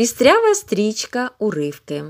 пістрява стрічка уривки.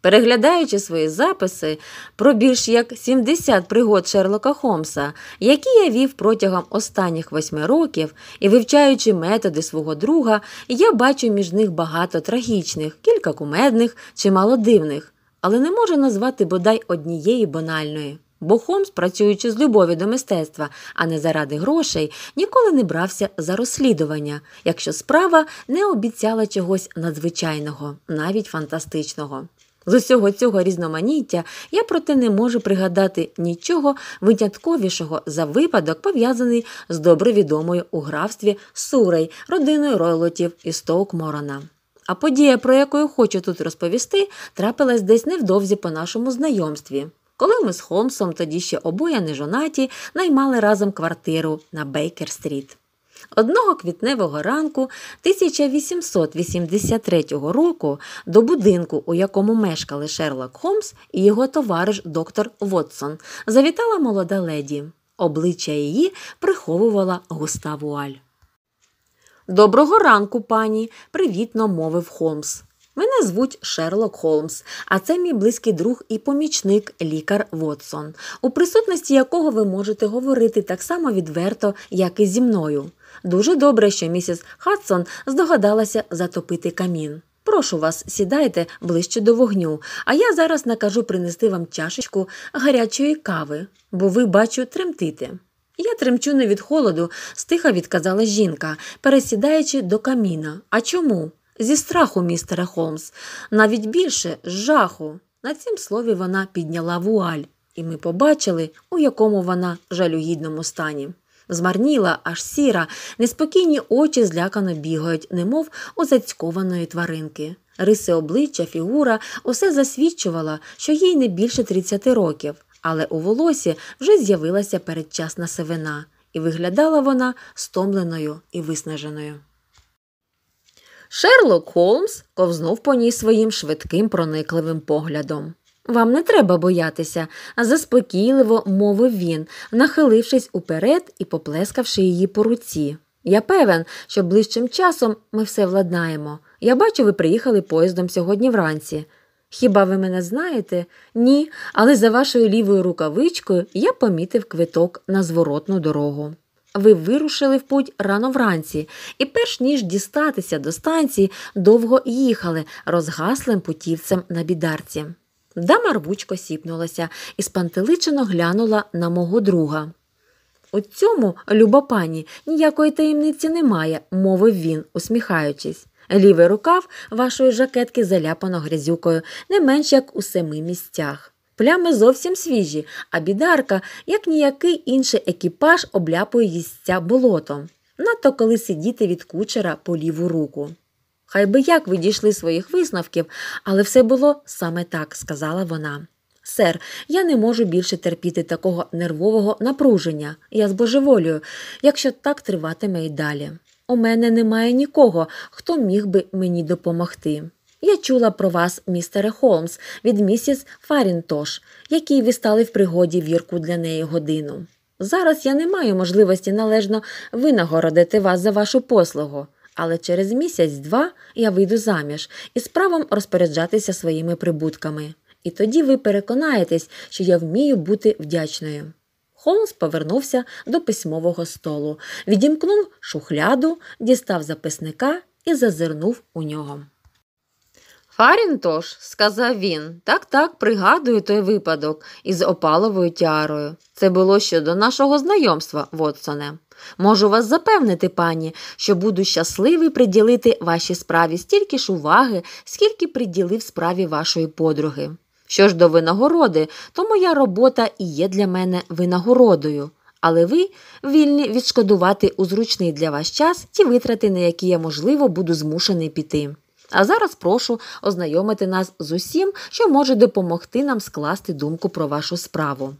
Переглядаючи свої записи про більш як 70 пригод Шерлока Холмса, які я вів протягом останніх восьми років і вивчаючи методи свого друга, я бачу між них багато трагічних, кілька кумедних, чимало дивних, але не можу назвати бодай однієї банальної. Бо Хомс, працюючи з любові до мистецтва, а не заради грошей, ніколи не брався за розслідування, якщо справа не обіцяла чогось надзвичайного, навіть фантастичного. З усього цього різноманіття я проте не можу пригадати нічого винятковішого за випадок, пов'язаний з добре відомою у графстві Сурей, родиною ройлотів і Стоукморона. А подія, про яку хочу тут розповісти, трапилась десь невдовзі по нашому знайомстві коли ми з Холмсом, тоді ще обоє нежонаті, наймали разом квартиру на Бейкер-стріт. Одного квітневого ранку 1883 року до будинку, у якому мешкали Шерлок Холмс і його товариш доктор Вотсон, завітала молода леді. Обличчя її приховувала густа вуаль. Доброго ранку, пані, привітно мовив Холмс. Мене звуть Шерлок Холмс, а це мій близький друг і помічник лікар Вотсон, у присутності якого ви можете говорити так само відверто, як і зі мною. Дуже добре, що місіс Хадсон здогадалася затопити камін. Прошу вас, сідайте ближче до вогню, а я зараз накажу принести вам чашечку гарячої кави, бо ви, бачу, тремтите. Я тремчу не від холоду, стиха відказала жінка, пересідаючи до каміна. А чому? Зі страху, містере Холмс, навіть більше з жаху. На цім слові вона підняла вуаль, і ми побачили, у якому вона жалюгідному стані. Змарніла, аж сіра, неспокійні очі злякано бігають, немов у зацькованої тваринки. Риси обличчя, фігура усе засвідчувала, що їй не більше 30 років, але у волосі вже з'явилася передчасна сивина, і виглядала вона стомленою і виснаженою. Шерлок Холмс ковзнув по ній своїм швидким проникливим поглядом. Вам не треба боятися, заспокійливо мовив він, нахилившись уперед і поплескавши її по руці. Я певен, що ближчим часом ми все владнаємо. Я бачу, ви приїхали поїздом сьогодні вранці. Хіба ви мене знаєте? Ні, але за вашою лівою рукавичкою я помітив квиток на зворотну дорогу. Ви вирушили в путь рано вранці, і, перш ніж дістатися до станції, довго їхали розгаслим путівцем на бідарці. Дама рвучко сіпнулася і спантеличено глянула на мого друга. У цьому, люба пані, ніякої таємниці немає, мовив він, усміхаючись. Лівий рукав вашої жакетки заляпано грязюкою, не менш як у семи місцях. Плями зовсім свіжі, а бідарка, як ніякий інший екіпаж, обляпує їстця болотом. Надто коли сидіти від кучера по ліву руку. Хай би як ви дійшли своїх висновків, але все було саме так, сказала вона. Сер, я не можу більше терпіти такого нервового напруження. Я збожеволюю, якщо так триватиме і далі. У мене немає нікого, хто міг би мені допомогти. Я чула про вас, містере Холмс, від місіс Фарінтош, якій ви стали в пригоді вірку для неї годину. Зараз я не маю можливості належно винагородити вас за вашу послугу, але через місяць-два я вийду заміж і справом розпоряджатися своїми прибутками. І тоді ви переконаєтесь, що я вмію бути вдячною. Холмс повернувся до письмового столу, відімкнув шухляду, дістав записника і зазирнув у нього. Харінтош, сказав він, так так пригадую той випадок із опаловою тярою. Це було щодо нашого знайомства, Вотсоне. Можу вас запевнити, пані, що буду щасливий приділити вашій справі стільки ж уваги, скільки приділив справі вашої подруги. Що ж до винагороди, то моя робота і є для мене винагородою. Але ви вільні відшкодувати у зручний для вас час ті витрати, на які я, можливо, буду змушений піти. А зараз прошу ознайомити нас з усім, що може допомогти нам скласти думку про вашу справу.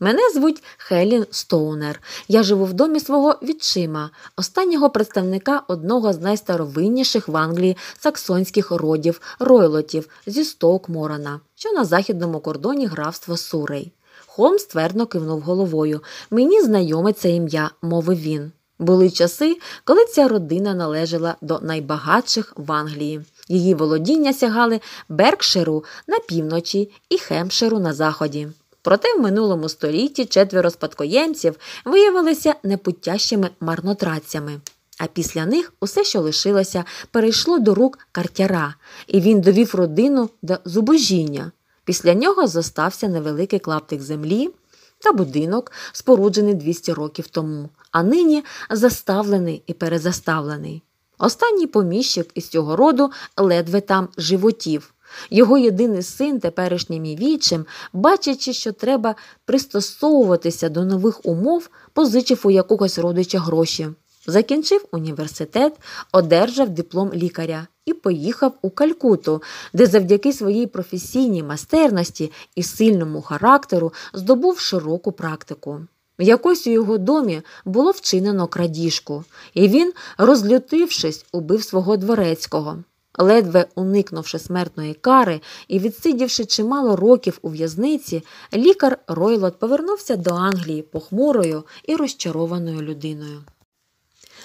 Мене звуть Хелін Стоунер. Я живу в домі свого відчима, останнього представника одного з найстаровинніших в Англії саксонських родів, ройлотів зі Стоукморана, що на західному кордоні графства Сурей. Холмс твердо кивнув головою. Мені знайоме це ім'я, мовив він. Були часи, коли ця родина належала до найбагатших в Англії. Її володіння сягали Беркширу на півночі і Хемширу на заході. Проте в минулому столітті четверо спадкоємців виявилися непутящими марнотратцями. А після них усе, що лишилося, перейшло до рук картяра, і він довів родину до зубожіння. Після нього зостався невеликий клаптик землі та будинок, споруджений 200 років тому а нині заставлений і перезаставлений. Останній поміщик із цього роду ледве там животів. Його єдиний син, теперішнім і вічим, бачачи, що треба пристосовуватися до нових умов, позичив у якогось родича гроші. Закінчив університет, одержав диплом лікаря і поїхав у Калькуту, де завдяки своїй професійній майстерності і сильному характеру здобув широку практику. В Якось у його домі було вчинено крадіжку, і він, розлютившись, убив свого дворецького. Ледве уникнувши смертної кари і відсидівши чимало років у в'язниці, лікар Ройлот повернувся до Англії похмурою і розчарованою людиною.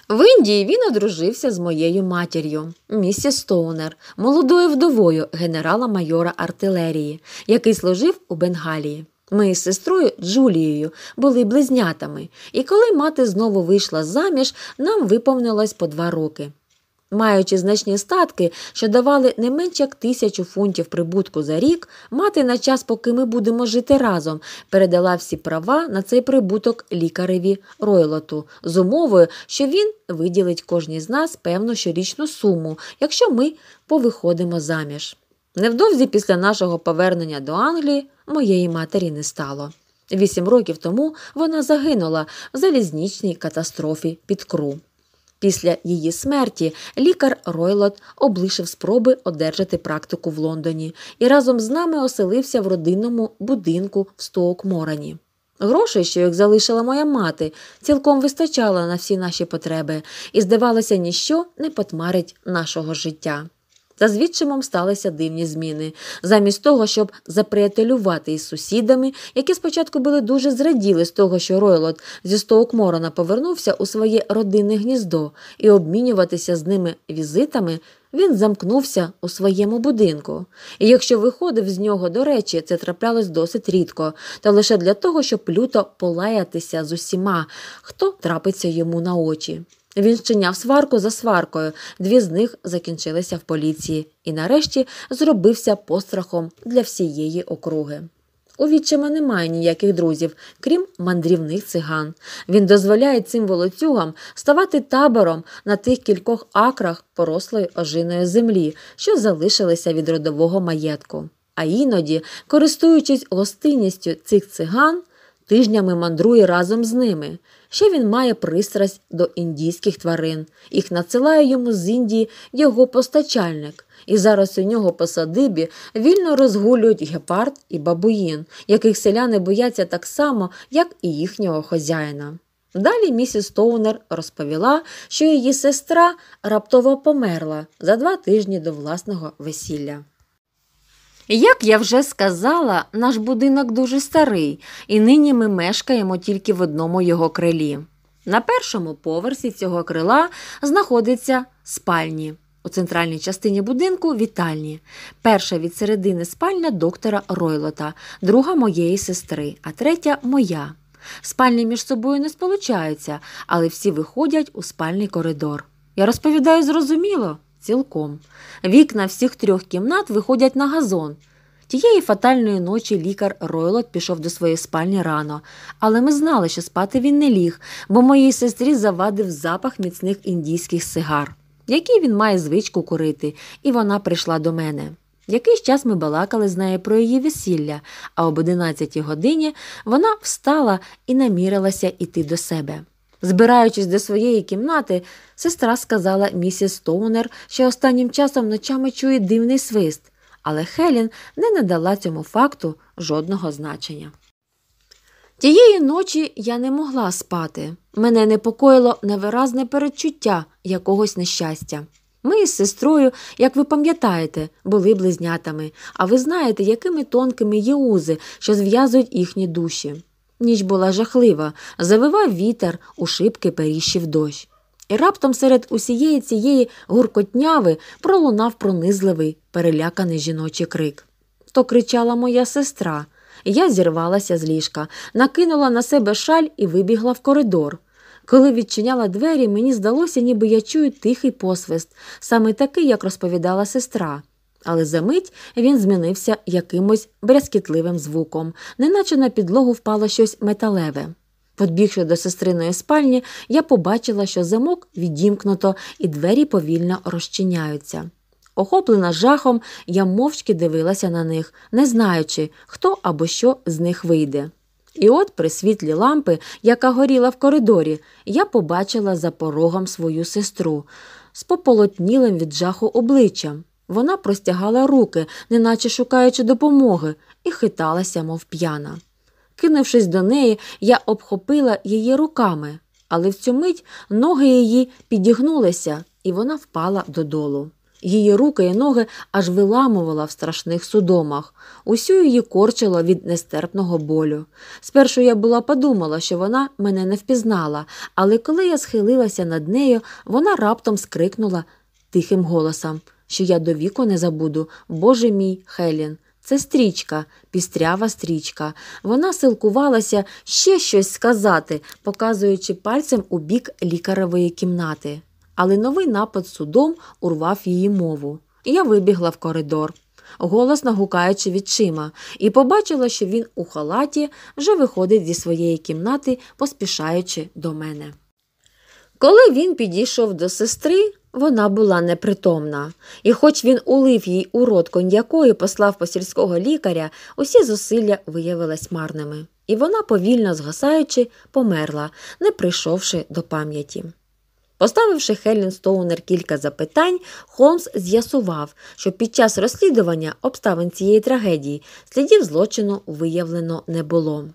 В Індії він одружився з моєю матір'ю, місіс Стоунер, молодою вдовою генерала майора артилерії, який служив у Бенгалії. Ми з сестрою Джулією були близнятами, і коли мати знову вийшла заміж, нам виповнилось по два роки. Маючи значні статки, що давали не менше як тисячу фунтів прибутку за рік, мати на час, поки ми будемо жити разом, передала всі права на цей прибуток лікареві ройлоту з умовою, що він виділить кожній з нас певну щорічну суму, якщо ми повиходимо заміж. Невдовзі після нашого повернення до Англії моєї матері не стало. Вісім років тому вона загинула в залізничній катастрофі під кру. Після її смерті лікар Ройлот облишив спроби одержати практику в Лондоні і разом з нами оселився в родинному будинку в Стоук-Морані. Грошей, що їх залишила моя мати, цілком вистачало на всі наші потреби, і, здавалося, ніщо не потмарить нашого життя. Та з відчимом сталися дивні зміни. Замість того, щоб заприятелювати із сусідами, які спочатку були дуже зраділи з того, що Ройлот зі Стоукморона повернувся у своє родинне гніздо і обмінюватися з ними візитами. Він замкнувся у своєму будинку, і якщо виходив з нього до речі, це траплялось досить рідко, та лише для того, щоб люто полаятися з усіма, хто трапиться йому на очі. Він щиняв сварку за сваркою, дві з них закінчилися в поліції і, нарешті, зробився пострахом для всієї округи. У відчима немає ніяких друзів, крім мандрівних циган. Він дозволяє цим волоцюгам ставати табором на тих кількох акрах порослої ожиної землі, що залишилися від родового маєтку. А іноді, користуючись гостинністю цих циган, тижнями мандрує разом з ними. Ще він має пристрасть до індійських тварин, їх надсилає йому з Індії його постачальник, і зараз у нього по садибі вільно розгулюють гепард і бабуїн, яких селяни бояться так само, як і їхнього хазяїна. Далі місіс Тоунер розповіла, що її сестра раптово померла за два тижні до власного весілля. Як я вже сказала, наш будинок дуже старий, і нині ми мешкаємо тільки в одному його крилі. На першому поверсі цього крила знаходиться спальні. У центральній частині будинку вітальні. Перша від середини спальня доктора Ройлота, друга моєї сестри, а третя моя. Спальні між собою не сполучаються, але всі виходять у спальний коридор. Я розповідаю зрозуміло. Цілком. Вікна всіх трьох кімнат виходять на газон. Тієї фатальної ночі лікар Ройлот пішов до своєї спальні рано, але ми знали, що спати він не ліг, бо моїй сестрі завадив запах міцних індійських сигар, які він має звичку курити, і вона прийшла до мене. Якийсь час ми балакали з нею про її весілля, а об 11 годині вона встала і намірилася йти до себе. Збираючись до своєї кімнати, сестра сказала місіс Стоунер, що останнім часом ночами чує дивний свист, але Хелін не надала цьому факту жодного значення. Тієї ночі я не могла спати. Мене непокоїло невиразне передчуття якогось нещастя. Ми з сестрою, як ви пам'ятаєте, були близнятами, а ви знаєте, якими тонкими є узи, що зв'язують їхні душі. Ніч була жахлива, завивав вітер у шибки періщив дощ. І раптом серед усієї цієї гуркотняви пролунав пронизливий, переляканий жіночий крик. То кричала моя сестра. Я зірвалася з ліжка, накинула на себе шаль і вибігла в коридор. Коли відчиняла двері, мені здалося, ніби я чую тихий посвист, саме такий, як розповідала сестра але за мить він змінився якимось брязкітливим звуком, неначе на підлогу впало щось металеве. Подбігши до сестриної спальні, я побачила, що замок відімкнуто і двері повільно розчиняються. Охоплена жахом, я мовчки дивилася на них, не знаючи, хто або що з них вийде. І от при світлі лампи, яка горіла в коридорі, я побачила за порогом свою сестру з пополотнілим від жаху обличчям. Вона простягала руки, неначе шукаючи допомоги, і хиталася, мов п'яна. Кинувшись до неї, я обхопила її руками, але в цю мить ноги її підігнулися, і вона впала додолу. Її руки і ноги аж виламувала в страшних судомах, усю її корчило від нестерпного болю. Спершу я була подумала, що вона мене не впізнала, але коли я схилилася над нею, вона раптом скрикнула тихим голосом що я довіку не забуду, Боже мій Хелін. Це стрічка, пістрява стрічка. Вона силкувалася ще щось сказати, показуючи пальцем у бік лікаревої кімнати. Але новий напад судом урвав її мову. Я вибігла в коридор, голосно гукаючи відчима, і побачила, що він у халаті вже виходить зі своєї кімнати, поспішаючи до мене. Коли він підійшов до сестри, вона була непритомна, і, хоч він улив їй у рот коньяку послав по сільського лікаря, усі зусилля виявились марними, і вона, повільно згасаючи, померла, не прийшовши до пам'яті. Поставивши Хелін Стоунер кілька запитань, Холмс з'ясував, що під час розслідування обставин цієї трагедії слідів злочину виявлено не було.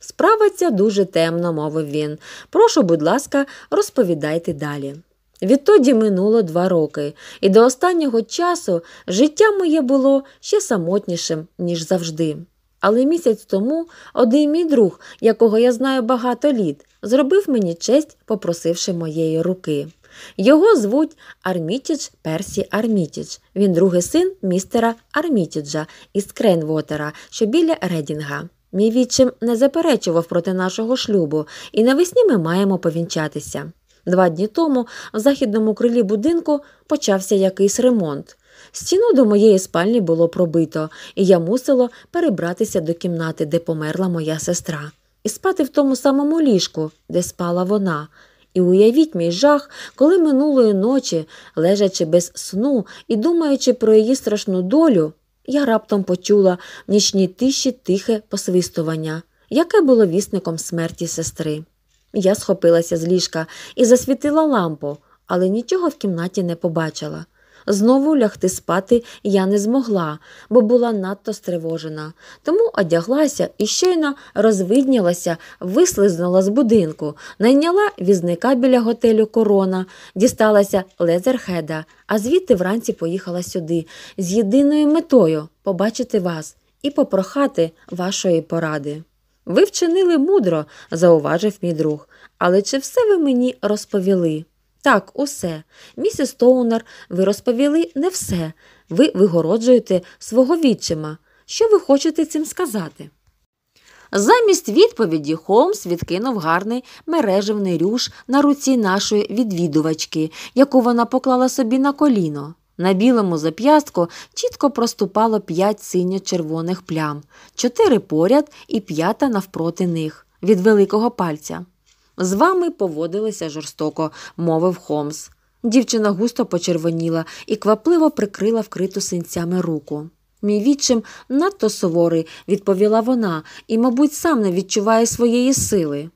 Справа ця дуже темно, мовив він. Прошу, будь ласка, розповідайте далі. Відтоді минуло два роки, і до останнього часу життя моє було ще самотнішим, ніж завжди. Але місяць тому один мій друг, якого я знаю багато літ, зробив мені честь, попросивши моєї руки. Його звуть Армітіч Персі Армітіч. Він другий син містера Армітіджа із Кренвотера, що біля Редінга. Мій відчим не заперечував проти нашого шлюбу, і навесні ми маємо повінчатися. Два дні тому в західному крилі будинку почався якийсь ремонт. Стіну до моєї спальні було пробито, і я мусила перебратися до кімнати, де померла моя сестра, і спати в тому самому ліжку, де спала вона. І уявіть мій жах, коли минулої ночі, лежачи без сну і думаючи про її страшну долю, я раптом почула в нічній тиші тихе посвистування, яке було вісником смерті сестри. Я схопилася з ліжка і засвітила лампу, але нічого в кімнаті не побачила. Знову лягти спати я не змогла, бо була надто стривожена, тому одяглася і щойно розвиднялася, вислизнула з будинку, найняла візника біля готелю Корона, дісталася Лезерхеда, а звідти вранці поїхала сюди з єдиною метою побачити вас і попрохати вашої поради. Ви вчинили мудро, зауважив мій друг, але чи все ви мені розповіли? Так, усе. Місіс Тоунер, ви розповіли не все. Ви вигороджуєте свого відчима. Що ви хочете цим сказати? Замість відповіді Холмс відкинув гарний мереживний рюш на руці нашої відвідувачки, яку вона поклала собі на коліно. На білому зап'ястку чітко проступало п'ять синьо-червоних плям, чотири поряд і п'ята навпроти них від великого пальця. З вами поводилися жорстоко, мовив Холмс. Дівчина густо почервоніла і квапливо прикрила вкриту синцями руку. Мій відчим надто суворий, відповіла вона, і, мабуть, сам не відчуває своєї сили.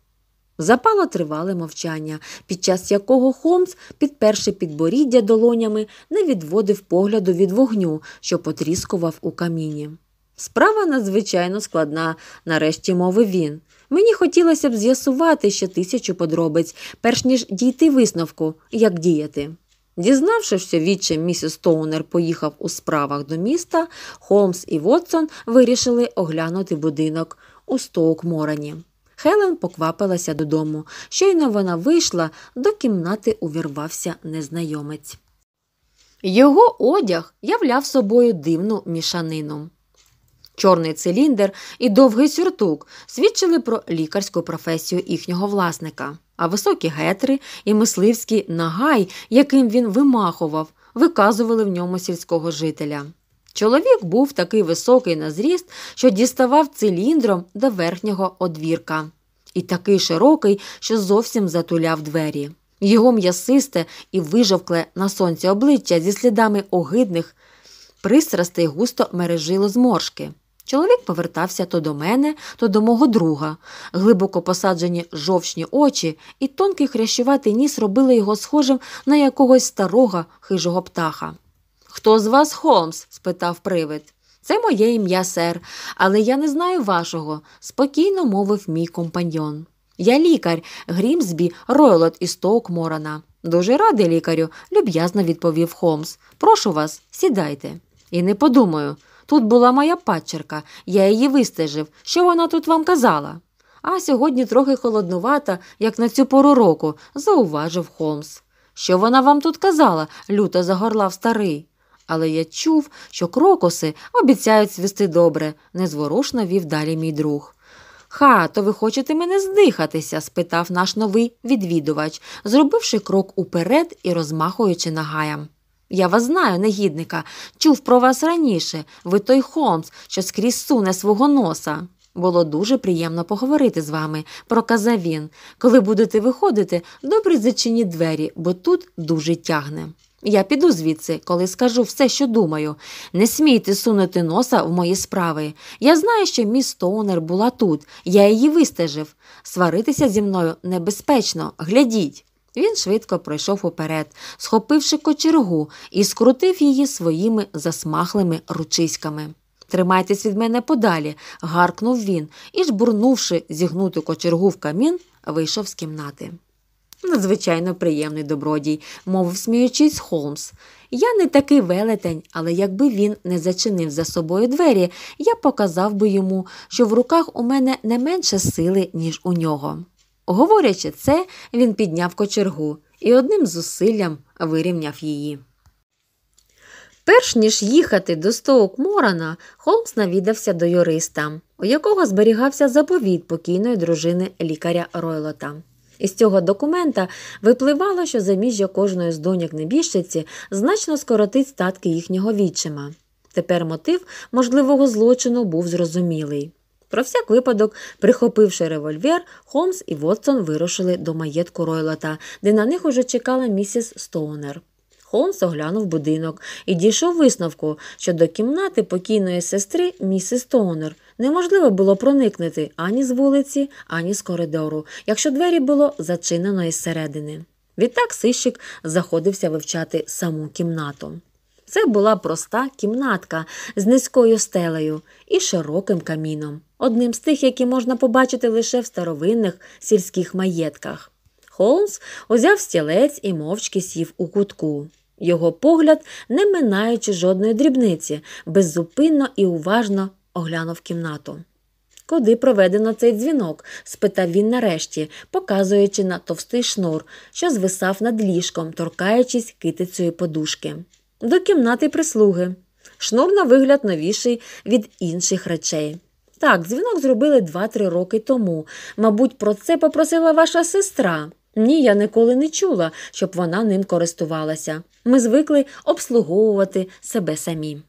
Запало тривале мовчання, під час якого Холмс, підперши підборіддя долонями, не відводив погляду від вогню, що потріскував у каміні. Справа надзвичайно складна, нарешті мовив він. Мені хотілося б з'ясувати ще тисячу подробиць, перш ніж дійти висновку, як діяти. Дізнавши, що відчим місіс Стоунер поїхав у справах до міста, Холмс і Вотсон вирішили оглянути будинок у Стоук-Морані. Хелен поквапилася додому. Щойно вона вийшла, до кімнати увірвався незнайомець. Його одяг являв собою дивну мішанину. Чорний циліндр і довгий сюртук свідчили про лікарську професію їхнього власника, а високі гетри і мисливський нагай, яким він вимахував, виказували в ньому сільського жителя. Чоловік був такий високий на зріст, що діставав циліндром до верхнього одвірка, і такий широкий, що зовсім затуляв двері. Його м'ясисте і вижовкле на сонці обличчя зі слідами огидних пристрастей густо мережило зморшки. Чоловік повертався то до мене, то до мого друга. Глибоко посаджені жовчні очі, і тонкий хрящуватий ніс робили його схожим на якогось старого хижого птаха. Хто з вас Холмс? спитав привид. Це моє ім'я, сер, але я не знаю вашого, спокійно мовив мій компаньйон. Я лікар Грімсбі, Ройлот із Стоукморана. Дуже радий лікарю, люб'язно відповів Холмс. Прошу вас, сідайте. І не подумаю. Тут була моя падчерка, я її вистежив. Що вона тут вам казала? А сьогодні трохи холоднувата, як на цю пору року, зауважив Холмс. Що вона вам тут казала? люто загорлав старий але я чув, що крокоси обіцяють свісти добре, незворушно вів далі мій друг. Ха, то ви хочете мене здихатися? спитав наш новий відвідувач, зробивши крок уперед і розмахуючи нагаєм. Я вас знаю, негідника, чув про вас раніше. Ви той Холмс, що скрізь суне свого носа. Було дуже приємно поговорити з вами, проказав він. Коли будете виходити, добре зачиніть двері, бо тут дуже тягне. Я піду звідси, коли скажу все, що думаю. Не смійте сунути носа в мої справи. Я знаю, що міс Стоунер була тут, я її вистежив. Сваритися зі мною небезпечно, глядіть. Він швидко пройшов уперед, схопивши кочергу, і скрутив її своїми засмахлими ручиськами. Тримайтесь від мене подалі, гаркнув він і, жбурнувши зігнуту кочергу в камін, вийшов з кімнати. Надзвичайно приємний добродій, мовив сміючись Холмс. Я не такий велетень, але якби він не зачинив за собою двері, я показав би йому, що в руках у мене не менше сили, ніж у нього. Говорячи це, він підняв кочергу і одним зусиллям вирівняв її. Перш ніж їхати до стоук Морана, Холмс навідався до юриста, у якого зберігався заповіт покійної дружини лікаря Ройлота. Із цього документа випливало, що заміжжя кожної з доньок небіжчиці значно скоротить статки їхнього відчима. Тепер мотив можливого злочину був зрозумілий. Про всяк випадок, прихопивши револьвер, Холмс і Вотсон вирушили до маєтку Ройлота, де на них уже чекала місіс Стоунер. Холмс оглянув будинок і дійшов висновку, що до кімнати покійної сестри місіс Тонер неможливо було проникнути ані з вулиці, ані з коридору, якщо двері було зачинено із середини. Відтак сищик заходився вивчати саму кімнату. Це була проста кімнатка з низькою стелею і широким каміном, одним з тих, які можна побачити лише в старовинних сільських маєтках. Холмс узяв стілець і мовчки сів у кутку його погляд, не минаючи жодної дрібниці, беззупинно і уважно оглянув кімнату. Куди проведено цей дзвінок? спитав він нарешті, показуючи на товстий шнур, що звисав над ліжком, торкаючись китицею подушки. До кімнати прислуги. Шнур на вигляд новіший від інших речей. Так, дзвінок зробили 2-3 роки тому. Мабуть, про це попросила ваша сестра. Ні, я ніколи не чула, щоб вона ним користувалася. Ми звикли обслуговувати себе самі.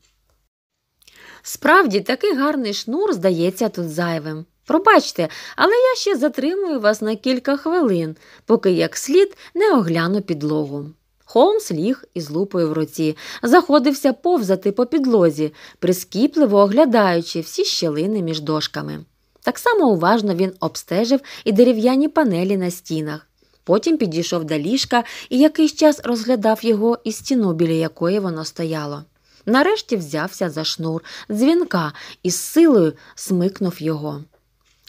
Справді, такий гарний шнур здається тут зайвим. Пробачте, але я ще затримую вас на кілька хвилин, поки як слід не огляну підлогу. Холмс ліг із лупою в руці, заходився повзати по підлозі, прискіпливо оглядаючи всі щелини між дошками. Так само уважно він обстежив і дерев'яні панелі на стінах. Потім підійшов до ліжка і якийсь час розглядав його і стіну, біля якої воно стояло. Нарешті взявся за шнур дзвінка і з силою смикнув його.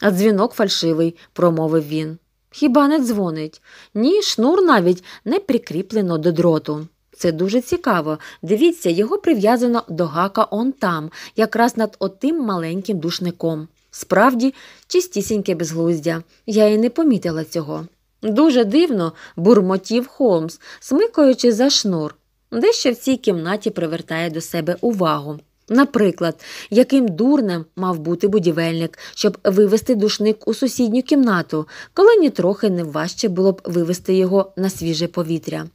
А дзвінок фальшивий, промовив він. Хіба не дзвонить? Ні, шнур навіть не прикріплено до дроту. Це дуже цікаво. Дивіться, його прив'язано до гака он там, якраз над отим маленьким душником. Справді, чистісіньке безглуздя. Я й не помітила цього. Дуже дивно бурмотів Холмс, смикаючи за шнур. Дещо в цій кімнаті привертає до себе увагу. Наприклад, яким дурнем мав бути будівельник, щоб вивести душник у сусідню кімнату, коли нітрохи не важче було б вивести його на свіже повітря.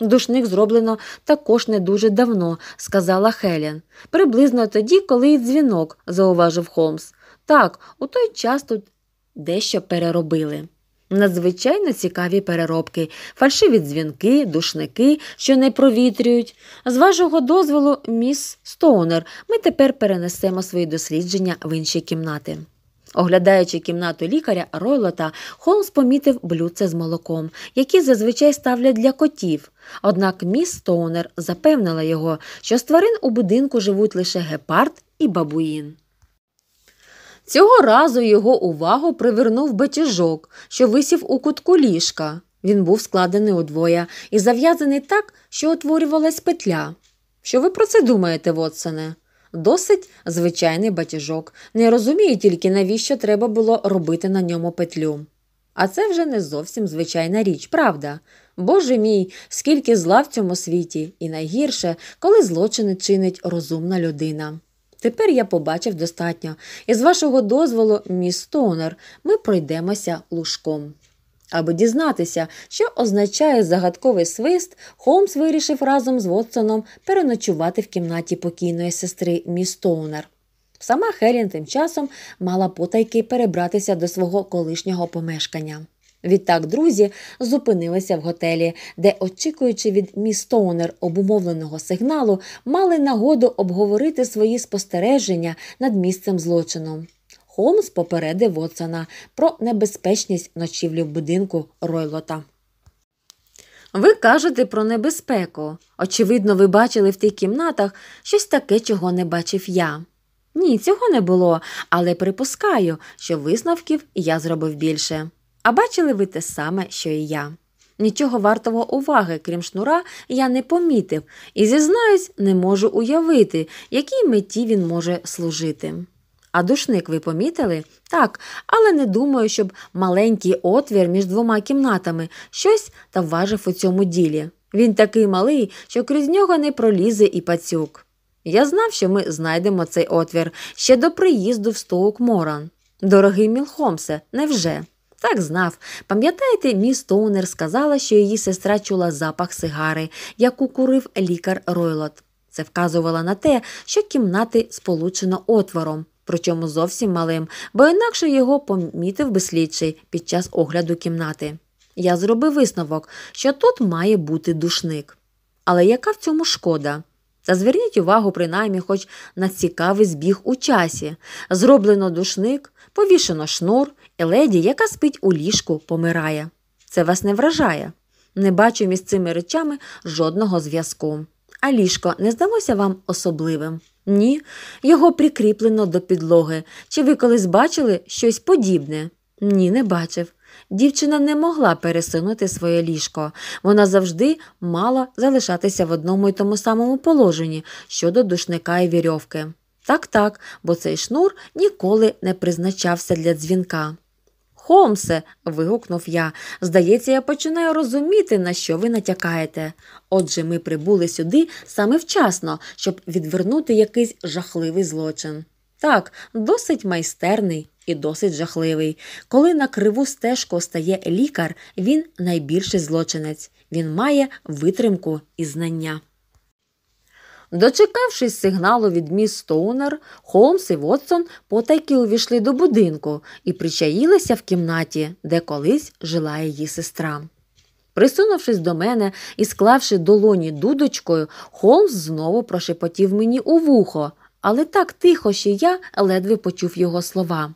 Душник зроблено також не дуже давно, сказала Хелен. Приблизно тоді, коли й дзвінок, зауважив Холмс. Так, у той час тут дещо переробили. Надзвичайно цікаві переробки, фальшиві дзвінки, душники, що не провітрюють. З вашого дозволу, міс Стоунер, ми тепер перенесемо свої дослідження в інші кімнати. Оглядаючи кімнату лікаря Ройлота, Холмс помітив блюдце з молоком, які зазвичай ставлять для котів. Однак міс Стоунер запевнила його, що з тварин у будинку живуть лише гепард і бабуїн. Цього разу його увагу привернув батіжок, що висів у кутку ліжка. Він був складений удвоє і зав'язаний так, що утворювалась петля. Що ви про це думаєте, Вотсоне? Досить звичайний батіжок. Не розумію тільки, навіщо треба було робити на ньому петлю. А це вже не зовсім звичайна річ, правда. Боже мій, скільки зла в цьому світі, і найгірше, коли злочини чинить розумна людина. Тепер я побачив достатньо. І з вашого дозволу, міс Стонер, ми пройдемося лужком. Аби дізнатися, що означає загадковий свист, Холмс вирішив разом з Вотсоном переночувати в кімнаті покійної сестри міс Стоунер. Сама Хелін тим часом мала потайки перебратися до свого колишнього помешкання. Відтак друзі зупинилися в готелі, де, очікуючи від містонер обумовленого сигналу, мали нагоду обговорити свої спостереження над місцем злочину. Холмс попередив Вотсона про небезпечність ночівлі в будинку Ройлота. Ви кажете про небезпеку. Очевидно, ви бачили в тих кімнатах щось таке, чого не бачив я. Ні, цього не було, але припускаю, що висновків я зробив більше. А бачили ви те саме, що і я. Нічого вартого уваги, крім шнура, я не помітив і, зізнаюсь, не можу уявити, якій меті він може служити. А душник ви помітили? Так, але не думаю, щоб маленький отвір між двома кімнатами щось та вважив у цьому ділі. Він такий малий, що крізь нього не пролізе і пацюк. Я знав, що ми знайдемо цей отвір ще до приїзду в Стоук Моран. Дорогий Мілхомсе, невже? Так знав. Пам'ятаєте, міс Тоунер сказала, що її сестра чула запах сигари, яку курив лікар Ройлот. Це вказувало на те, що кімнати сполучено отвором, причому зовсім малим, бо інакше його помітив би слідчий під час огляду кімнати. Я зробив висновок, що тут має бути душник. Але яка в цьому шкода? Та зверніть увагу, принаймні, хоч на цікавий збіг у часі. Зроблено душник, повішено шнур Леді, яка спить у ліжку, помирає. Це вас не вражає. Не бачу між цими речами жодного зв'язку. А ліжко не здалося вам особливим? Ні, його прикріплено до підлоги. Чи ви колись бачили щось подібне? Ні, не бачив. Дівчина не могла пересунути своє ліжко. Вона завжди мала залишатися в одному і тому самому положенні щодо душника і вірьовки. Так, так, бо цей шнур ніколи не призначався для дзвінка. Холмсе, вигукнув я, здається, я починаю розуміти, на що ви натякаєте. Отже, ми прибули сюди саме вчасно, щоб відвернути якийсь жахливий злочин. Так, досить майстерний і досить жахливий. Коли на криву стежку стає лікар, він найбільший злочинець. Він має витримку і знання. Дочекавшись сигналу від міс Стоунер, Холмс і Вотсон потайки увійшли до будинку і причаїлися в кімнаті, де колись жила її сестра. Присунувшись до мене і склавши долоні дудочкою, Холмс знову прошепотів мені у вухо, але так тихо, що я ледве почув його слова.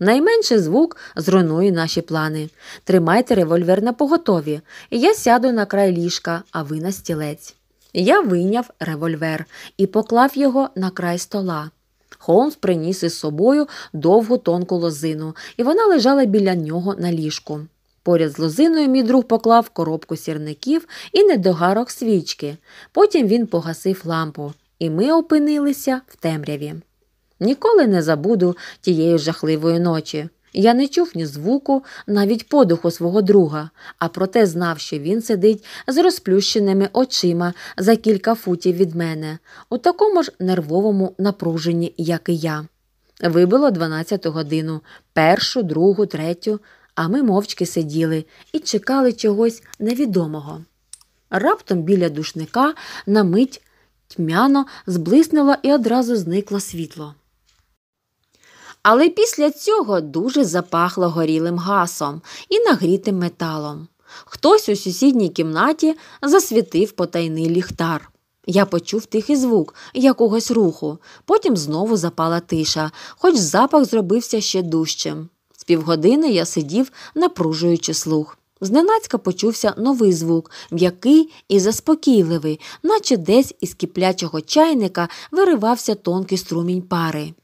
Найменший звук зруйнує наші плани. Тримайте револьвер на поготові, і я сяду на край ліжка, а ви на стілець. Я вийняв револьвер і поклав його на край стола. Холмс приніс із собою довгу тонку лозину, і вона лежала біля нього на ліжку. Поряд з лозиною мій друг поклав коробку сірників і недогарок свічки. Потім він погасив лампу, і ми опинилися в темряві. Ніколи не забуду тієї жахливої ночі. Я не чув ні звуку, навіть подуху свого друга, а проте знав, що він сидить з розплющеними очима за кілька футів від мене, у такому ж нервовому напруженні, як і я. Вибило 12 годину першу, другу, третю, а ми мовчки сиділи і чекали чогось невідомого. Раптом біля душника на мить тьмяно зблиснуло і одразу зникло світло але після цього дуже запахло горілим гасом і нагрітим металом. Хтось у сусідній кімнаті засвітив потайний ліхтар. Я почув тихий звук якогось руху, потім знову запала тиша, хоч запах зробився ще дужчим. З півгодини я сидів, напружуючи слух. Зненацька почувся новий звук, м'який і заспокійливий, наче десь із киплячого чайника виривався тонкий струмінь пари.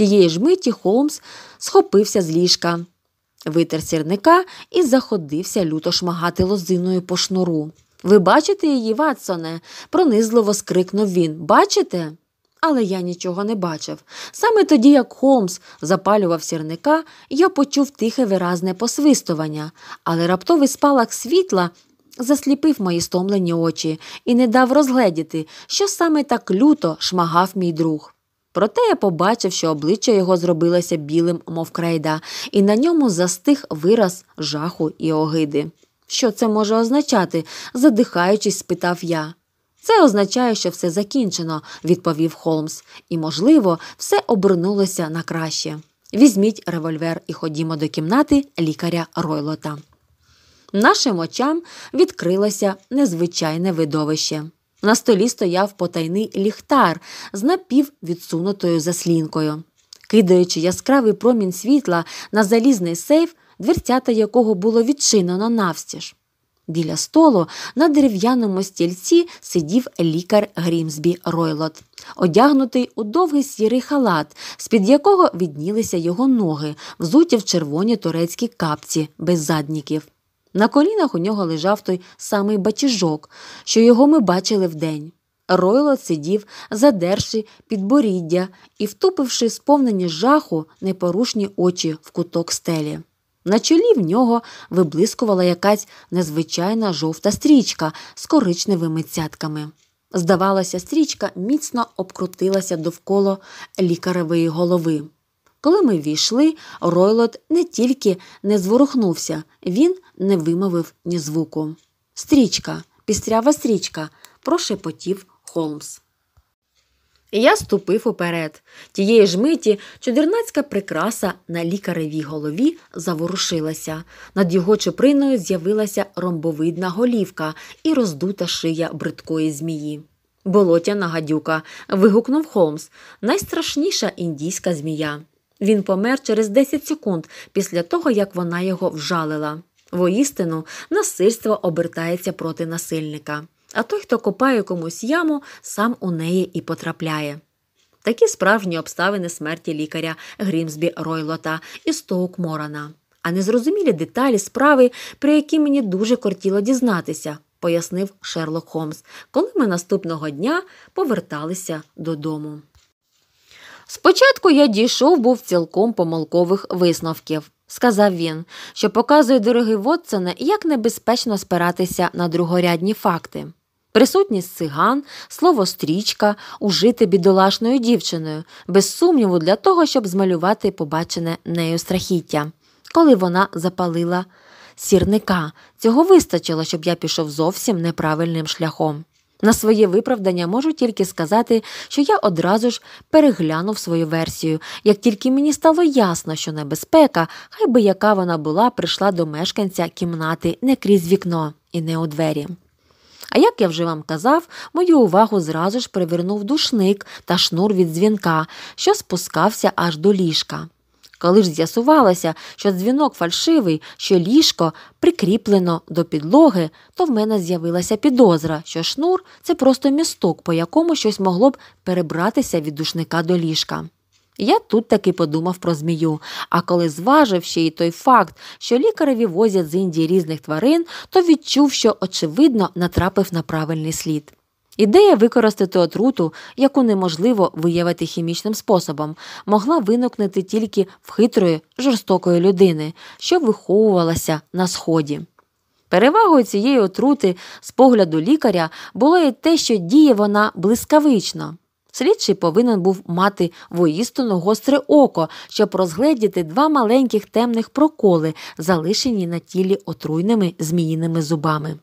Тієї ж миті Холмс схопився з ліжка, витер сірника і заходився люто шмагати лозиною по шнуру. Ви бачите її, Ватсоне? пронизливо скрикнув він. Бачите? Але я нічого не бачив. Саме тоді, як Холмс запалював сірника, я почув тихе виразне посвистування, але раптовий спалах світла засліпив мої стомлені очі і не дав розгледіти, що саме так люто шмагав мій друг. Проте я побачив, що обличчя його зробилося білим, мов крейда, і на ньому застиг вираз жаху і огиди. Що це може означати? задихаючись, спитав я. Це означає, що все закінчено, відповів Холмс, і, можливо, все обернулося на краще. Візьміть револьвер і ходімо до кімнати лікаря Ройлота. Нашим очам відкрилося незвичайне видовище. На столі стояв потайний ліхтар з напіввідсунутою заслінкою. Кидаючи яскравий промінь світла на залізний сейф, дверцята якого було відчинено навстіж. Біля столу на дерев'яному стільці сидів лікар Грімсбі Ройлот, одягнутий у довгий сірий халат, з-під якого віднілися його ноги, взуті в червоні турецькі капці без задніків. На колінах у нього лежав той самий батіжок, що його ми бачили вдень. Ройло сидів, задерши підборіддя і втупивши сповнені жаху непорушні очі в куток стелі. На чолі в нього виблискувала якась незвичайна жовта стрічка з коричневими цятками. Здавалося, стрічка міцно обкрутилася довкола лікаревої голови. Коли ми війшли, ройлот не тільки не зворухнувся, він не вимовив ні звуку. Стрічка, пістрява стрічка, прошепотів Холмс. Я ступив уперед. Тієї ж миті чудернацька прикраса на лікаревій голові заворушилася. Над його чуприною з'явилася ромбовидна голівка і роздута шия бридкої змії. Болотяна гадюка. вигукнув Холмс, найстрашніша індійська змія. Він помер через 10 секунд після того, як вона його вжалила. Воістину, насильство обертається проти насильника. А той, хто копає комусь яму, сам у неї і потрапляє. Такі справжні обставини смерті лікаря Грімсбі Ройлота і Стоук Морана. А незрозумілі деталі справи, про які мені дуже кортіло дізнатися, пояснив Шерлок Холмс, коли ми наступного дня поверталися додому. Спочатку я дійшов був цілком помилкових висновків, сказав він, що показує дорогий Вотсоне, як небезпечно спиратися на другорядні факти. Присутність циган, слово стрічка, ужити бідолашною дівчиною, без сумніву, для того, щоб змалювати побачене нею страхіття, коли вона запалила сірника. Цього вистачило, щоб я пішов зовсім неправильним шляхом. На своє виправдання можу тільки сказати, що я одразу ж переглянув свою версію, як тільки мені стало ясно, що небезпека, хай би яка вона була, прийшла до мешканця кімнати не крізь вікно і не у двері. А як я вже вам казав, мою увагу зразу ж привернув душник та шнур від дзвінка, що спускався аж до ліжка коли ж з'ясувалося, що дзвінок фальшивий, що ліжко прикріплено до підлоги, то в мене з'явилася підозра, що шнур це просто місток, по якому щось могло б перебратися від душника до ліжка. Я тут таки подумав про змію. А коли зважив ще й той факт, що лікареві возять з Індії різних тварин, то відчув, що, очевидно, натрапив на правильний слід. Ідея використати отруту, яку неможливо виявити хімічним способом, могла виникнути тільки в хитрої, жорстокої людини, що виховувалася на сході. Перевагою цієї отрути, з погляду лікаря, було і те, що діє вона блискавично. Слідчий повинен був мати воїстину гостре око, щоб розгледіти два маленьких темних проколи, залишені на тілі отруйними зміїними зубами.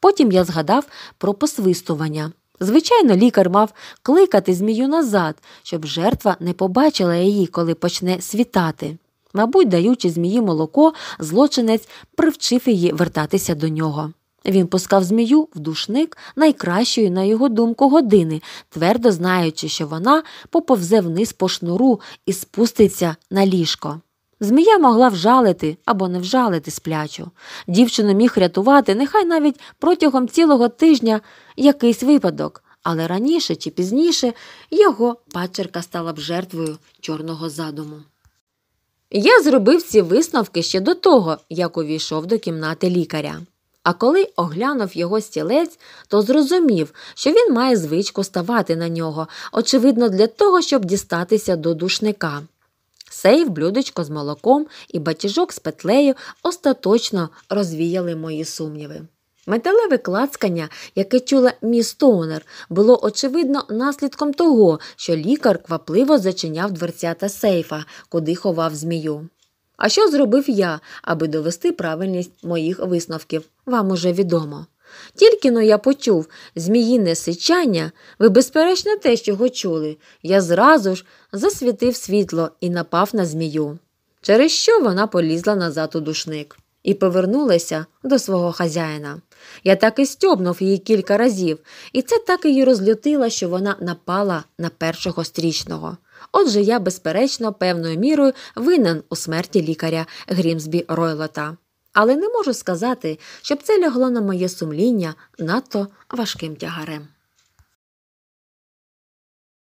Потім я згадав про посвистування. Звичайно, лікар мав кликати змію назад, щоб жертва не побачила її, коли почне світати. Мабуть, даючи змії молоко, злочинець привчив її вертатися до нього. Він пускав змію в душник найкращої, на його думку, години, твердо знаючи, що вона поповзе вниз по шнуру і спуститься на ліжко. Змія могла вжалити або не вжалити сплячу. Дівчину міг рятувати нехай навіть протягом цілого тижня якийсь випадок, але раніше чи пізніше його пачерка стала б жертвою чорного задуму. Я зробив ці висновки ще до того, як увійшов до кімнати лікаря. А коли оглянув його стілець, то зрозумів, що він має звичку ставати на нього, очевидно, для того, щоб дістатися до душника. Сейф, блюдечко з молоком і батіжок з петлею остаточно розвіяли мої сумніви. Металеве клацкання, яке чула міс Тонер, було очевидно наслідком того, що лікар квапливо зачиняв дверцята сейфа, куди ховав змію. А що зробив я, аби довести правильність моїх висновків, вам уже відомо. Тільки но я почув зміїне сичання, ви, безперечно, те, що чого чули, я зразу ж засвітив світло і напав на змію, через що вона полізла назад у душник і повернулася до свого хазяїна. Я так і стьобнув її кілька разів, і це так її розлютило, що вона напала на першого стрічного. Отже, я, безперечно, певною мірою винен у смерті лікаря Грімсбі Ройлота але не можу сказати, щоб це лягло на моє сумління надто важким тягарем.